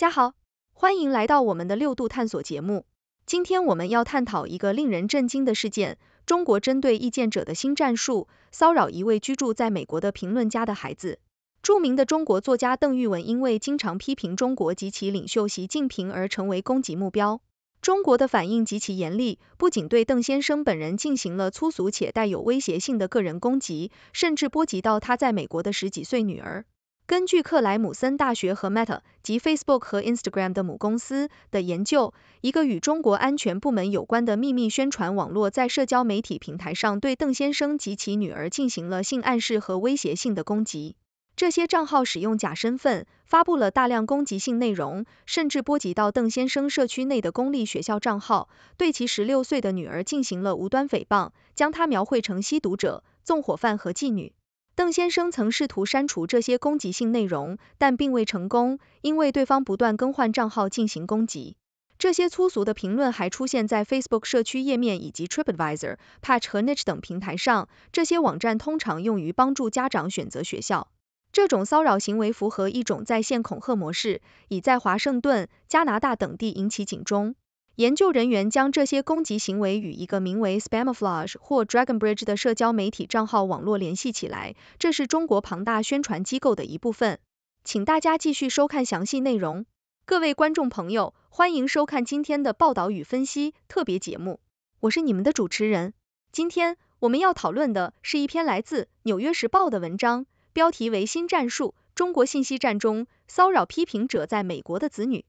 大家好，欢迎来到我们的六度探索节目。今天我们要探讨一个令人震惊的事件：中国针对意见者的新战术——骚扰一位居住在美国的评论家的孩子。著名的中国作家邓玉文因为经常批评中国及其领袖习近平而成为攻击目标。中国的反应极其严厉，不仅对邓先生本人进行了粗俗且带有威胁性的个人攻击，甚至波及到他在美国的十几岁女儿。根据克莱姆森大学和 Meta 及 Facebook 和 Instagram 的母公司的研究，一个与中国安全部门有关的秘密宣传网络在社交媒体平台上对邓先生及其女儿进行了性暗示和威胁性的攻击。这些账号使用假身份，发布了大量攻击性内容，甚至波及到邓先生社区内的公立学校账号，对其十六岁的女儿进行了无端诽谤，将她描绘成吸毒者、纵火犯和妓女。邓先生曾试图删除这些攻击性内容，但并未成功，因为对方不断更换账号进行攻击。这些粗俗的评论还出现在 Facebook 社区页面以及 TripAdvisor、Patch 和 Niche 等平台上。这些网站通常用于帮助家长选择学校。这种骚扰行为符合一种在线恐吓模式，已在华盛顿、加拿大等地引起警钟。研究人员将这些攻击行为与一个名为 Spamouflage 或 Dragonbridge 的社交媒体账号网络联系起来，这是中国庞大宣传机构的一部分。请大家继续收看详细内容。各位观众朋友，欢迎收看今天的报道与分析特别节目，我是你们的主持人。今天我们要讨论的是一篇来自《纽约时报》的文章，标题为《新战术：中国信息战中骚扰批评者在美国的子女》。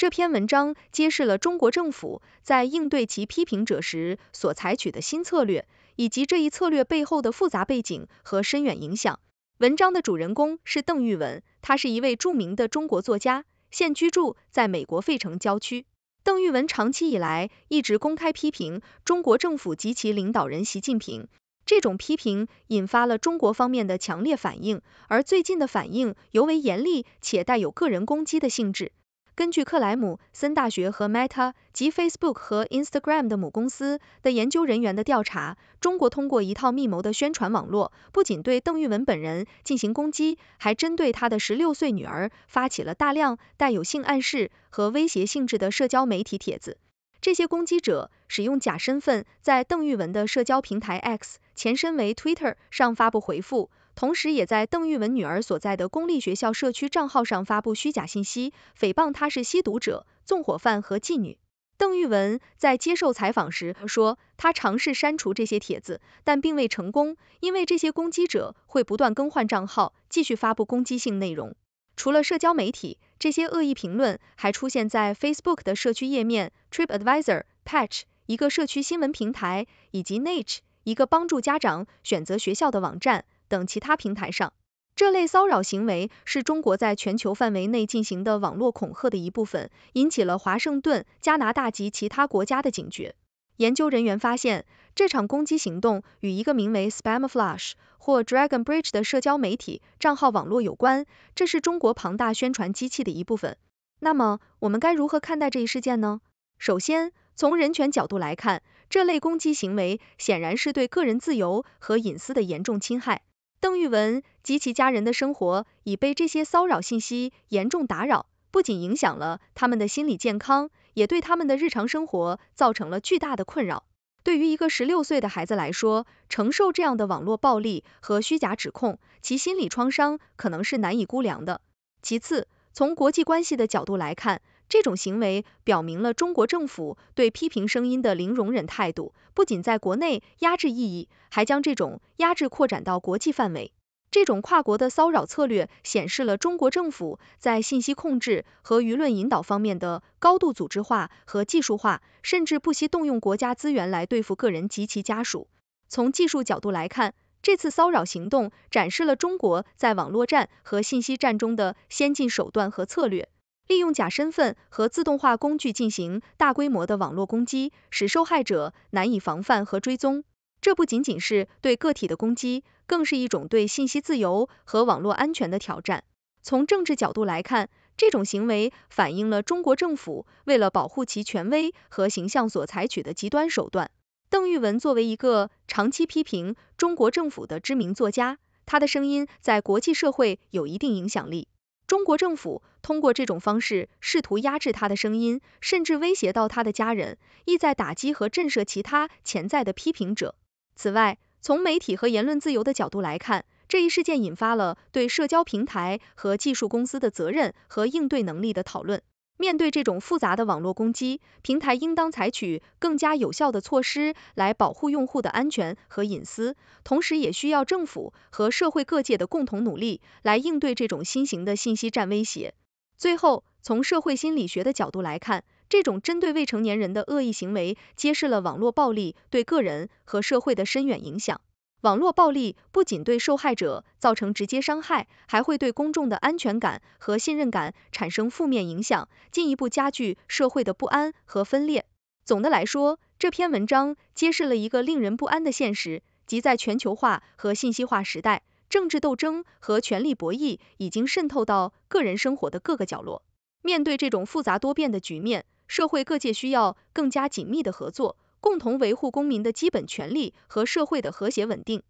这篇文章揭示了中国政府在应对其批评者时所采取的新策略，以及这一策略背后的复杂背景和深远影响。文章的主人公是邓玉文，他是一位著名的中国作家，现居住在美国费城郊区。邓玉文长期以来一直公开批评中国政府及其领导人习近平，这种批评引发了中国方面的强烈反应，而最近的反应尤为严厉且带有个人攻击的性质。根据克莱姆森大学和 Meta 及 Facebook 和 Instagram 的母公司的研究人员的调查，中国通过一套密谋的宣传网络，不仅对邓玉文本人进行攻击，还针对他的十六岁女儿发起了大量带有性暗示和威胁性质的社交媒体帖子。这些攻击者使用假身份在邓玉文的社交平台 X（ 前身为 Twitter） 上发布回复。同时，也在邓玉文女儿所在的公立学校社区账号上发布虚假信息，诽谤她是吸毒者、纵火犯和妓女。邓玉文在接受采访时说，他尝试删除这些帖子，但并未成功，因为这些攻击者会不断更换账号，继续发布攻击性内容。除了社交媒体，这些恶意评论还出现在 Facebook 的社区页面、TripAdvisor、Patch 一个社区新闻平台以及 Niche 一个帮助家长选择学校的网站。等其他平台上，这类骚扰行为是中国在全球范围内进行的网络恐吓的一部分，引起了华盛顿、加拿大及其他国家的警觉。研究人员发现，这场攻击行动与一个名为 SpamFlash 或 Dragon Bridge 的社交媒体账号网络有关，这是中国庞大宣传机器的一部分。那么，我们该如何看待这一事件呢？首先，从人权角度来看，这类攻击行为显然是对个人自由和隐私的严重侵害。邓玉文及其家人的生活已被这些骚扰信息严重打扰，不仅影响了他们的心理健康，也对他们的日常生活造成了巨大的困扰。对于一个十六岁的孩子来说，承受这样的网络暴力和虚假指控，其心理创伤可能是难以估量的。其次，从国际关系的角度来看，这种行为表明了中国政府对批评声音的零容忍态度，不仅在国内压制异议，还将这种压制扩展到国际范围。这种跨国的骚扰策略显示了中国政府在信息控制和舆论引导方面的高度组织化和技术化，甚至不惜动用国家资源来对付个人及其家属。从技术角度来看，这次骚扰行动展示了中国在网络战和信息战中的先进手段和策略。利用假身份和自动化工具进行大规模的网络攻击，使受害者难以防范和追踪。这不仅仅是对个体的攻击，更是一种对信息自由和网络安全的挑战。从政治角度来看，这种行为反映了中国政府为了保护其权威和形象所采取的极端手段。邓玉文作为一个长期批评中国政府的知名作家，他的声音在国际社会有一定影响力。中国政府通过这种方式试图压制他的声音，甚至威胁到他的家人，意在打击和震慑其他潜在的批评者。此外，从媒体和言论自由的角度来看，这一事件引发了对社交平台和技术公司的责任和应对能力的讨论。面对这种复杂的网络攻击，平台应当采取更加有效的措施来保护用户的安全和隐私，同时也需要政府和社会各界的共同努力来应对这种新型的信息战威胁。最后，从社会心理学的角度来看，这种针对未成年人的恶意行为揭示了网络暴力对个人和社会的深远影响。网络暴力不仅对受害者造成直接伤害，还会对公众的安全感和信任感产生负面影响，进一步加剧社会的不安和分裂。总的来说，这篇文章揭示了一个令人不安的现实，即在全球化和信息化时代，政治斗争和权力博弈已经渗透到个人生活的各个角落。面对这种复杂多变的局面，社会各界需要更加紧密的合作。共同维护公民的基本权利和社会的和谐稳定。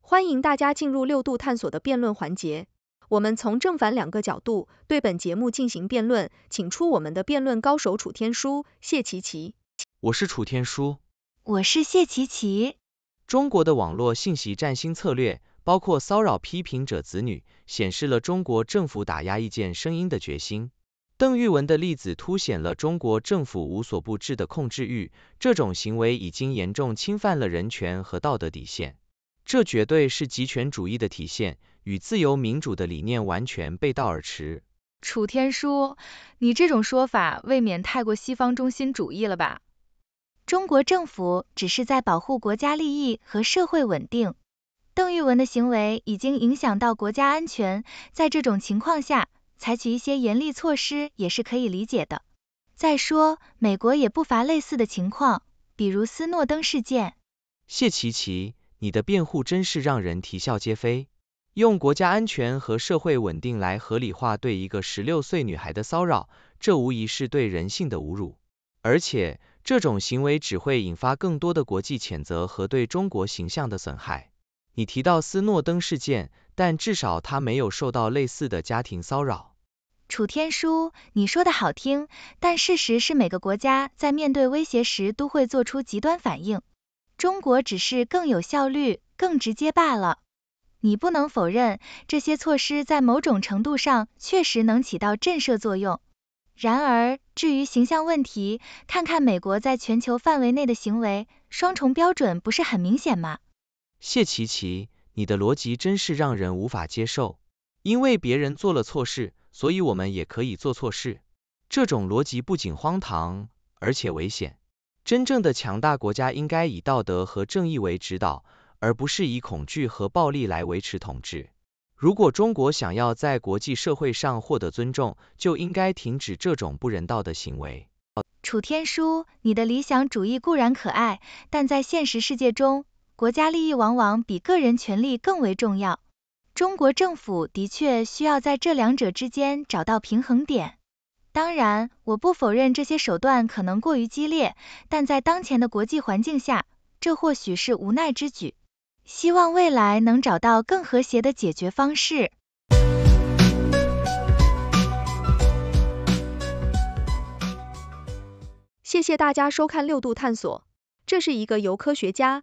欢迎大家进入六度探索的辩论环节，我们从正反两个角度对本节目进行辩论，请出我们的辩论高手楚天舒、谢琪琪。我是楚天舒，我是谢琪琪。中国的网络信息战新策略。包括骚扰批评者子女，显示了中国政府打压意见声音的决心。邓玉文的例子凸显了中国政府无所不至的控制欲，这种行为已经严重侵犯了人权和道德底线，这绝对是极权主义的体现，与自由民主的理念完全背道而驰。楚天舒，你这种说法未免太过西方中心主义了吧？中国政府只是在保护国家利益和社会稳定。邓玉文的行为已经影响到国家安全，在这种情况下，采取一些严厉措施也是可以理解的。再说，美国也不乏类似的情况，比如斯诺登事件。谢琪琪，你的辩护真是让人啼笑皆非，用国家安全和社会稳定来合理化对一个十六岁女孩的骚扰，这无疑是对人性的侮辱。而且，这种行为只会引发更多的国际谴责和对中国形象的损害。你提到斯诺登事件，但至少他没有受到类似的家庭骚扰。楚天舒，你说的好听，但事实是每个国家在面对威胁时都会做出极端反应，中国只是更有效率、更直接罢了。你不能否认，这些措施在某种程度上确实能起到震慑作用。然而，至于形象问题，看看美国在全球范围内的行为，双重标准不是很明显吗？谢琪琪，你的逻辑真是让人无法接受。因为别人做了错事，所以我们也可以做错事。这种逻辑不仅荒唐，而且危险。真正的强大国家应该以道德和正义为指导，而不是以恐惧和暴力来维持统治。如果中国想要在国际社会上获得尊重，就应该停止这种不人道的行为。楚天舒，你的理想主义固然可爱，但在现实世界中。国家利益往往比个人权利更为重要，中国政府的确需要在这两者之间找到平衡点。当然，我不否认这些手段可能过于激烈，但在当前的国际环境下，这或许是无奈之举。希望未来能找到更和谐的解决方式。谢谢大家收看六度探索，这是一个由科学家。